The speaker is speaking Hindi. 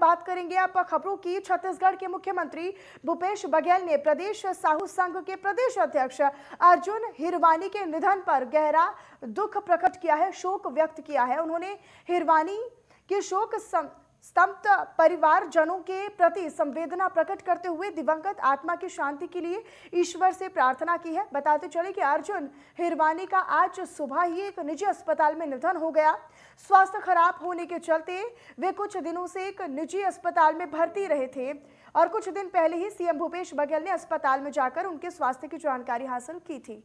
बात करेंगे आप खबरों की छत्तीसगढ़ के मुख्यमंत्री भूपेश बघेल ने प्रदेश साहू संघ के प्रदेश अध्यक्ष अर्जुन हिरवानी के निधन पर गहरा दुख प्रकट किया है शोक व्यक्त किया है उन्होंने हिरवानी के शोक सं... स्तंभ जनों के प्रति संवेदना प्रकट करते हुए दिवंगत आत्मा की शांति के लिए ईश्वर से प्रार्थना की है बताते चले कि अर्जुन हिरवानी का आज सुबह ही एक निजी अस्पताल में निधन हो गया स्वास्थ्य खराब होने के चलते वे कुछ दिनों से एक निजी अस्पताल में भर्ती रहे थे और कुछ दिन पहले ही सीएम भूपेश बघेल ने अस्पताल में जाकर उनके स्वास्थ्य की जानकारी हासिल की थी